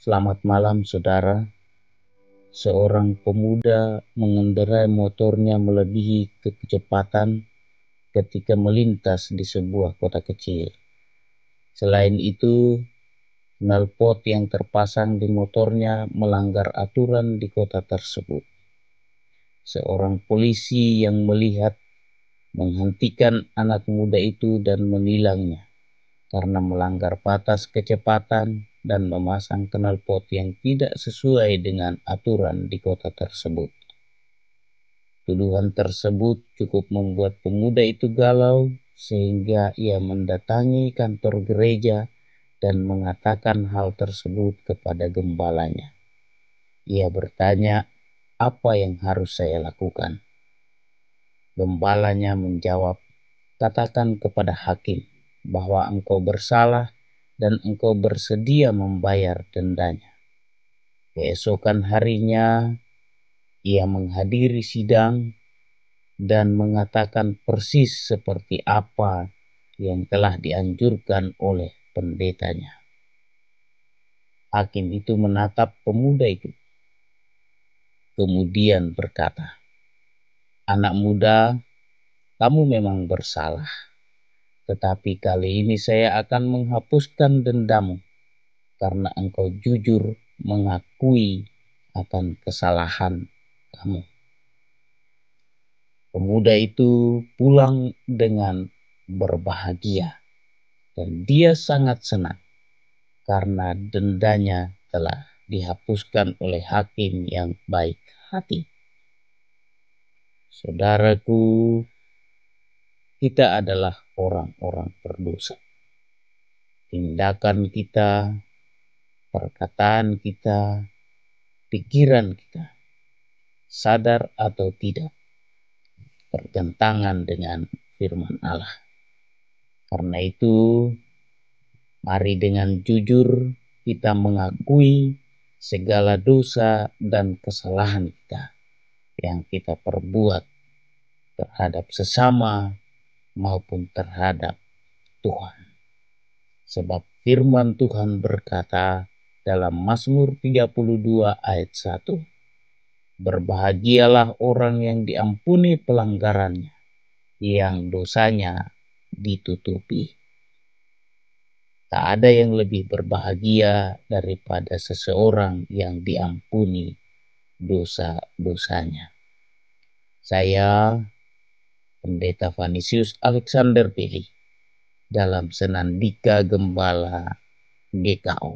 Selamat malam, saudara. Seorang pemuda mengendarai motornya melebihi kecepatan ketika melintas di sebuah kota kecil. Selain itu, knalpot yang terpasang di motornya melanggar aturan di kota tersebut. Seorang polisi yang melihat menghentikan anak muda itu dan menilangnya karena melanggar batas kecepatan dan memasang knalpot yang tidak sesuai dengan aturan di kota tersebut. Tuduhan tersebut cukup membuat pemuda itu galau sehingga ia mendatangi kantor gereja dan mengatakan hal tersebut kepada gembalanya. Ia bertanya, "Apa yang harus saya lakukan?" Gembalanya menjawab, "Katakan kepada hakim bahwa engkau bersalah dan engkau bersedia membayar dendanya. Keesokan harinya ia menghadiri sidang dan mengatakan persis seperti apa yang telah dianjurkan oleh pendetanya. Hakim itu menatap pemuda itu. Kemudian berkata, "Anak muda, kamu memang bersalah." Tetapi kali ini saya akan menghapuskan dendammu karena engkau jujur mengakui akan kesalahan kamu. Pemuda itu pulang dengan berbahagia dan dia sangat senang karena dendanya telah dihapuskan oleh hakim yang baik hati. Saudaraku, kita adalah orang-orang berdosa. Tindakan kita, perkataan kita, pikiran kita, sadar atau tidak, bertentangan dengan firman Allah. Karena itu, mari dengan jujur kita mengakui segala dosa dan kesalahan kita yang kita perbuat terhadap sesama maupun terhadap Tuhan. Sebab firman Tuhan berkata dalam Mazmur 32 ayat 1, Berbahagialah orang yang diampuni pelanggarannya, yang dosanya ditutupi. Tak ada yang lebih berbahagia daripada seseorang yang diampuni dosa-dosanya. Saya Pendeta Vanisius Alexander Pili dalam Senandika Gembala GKO.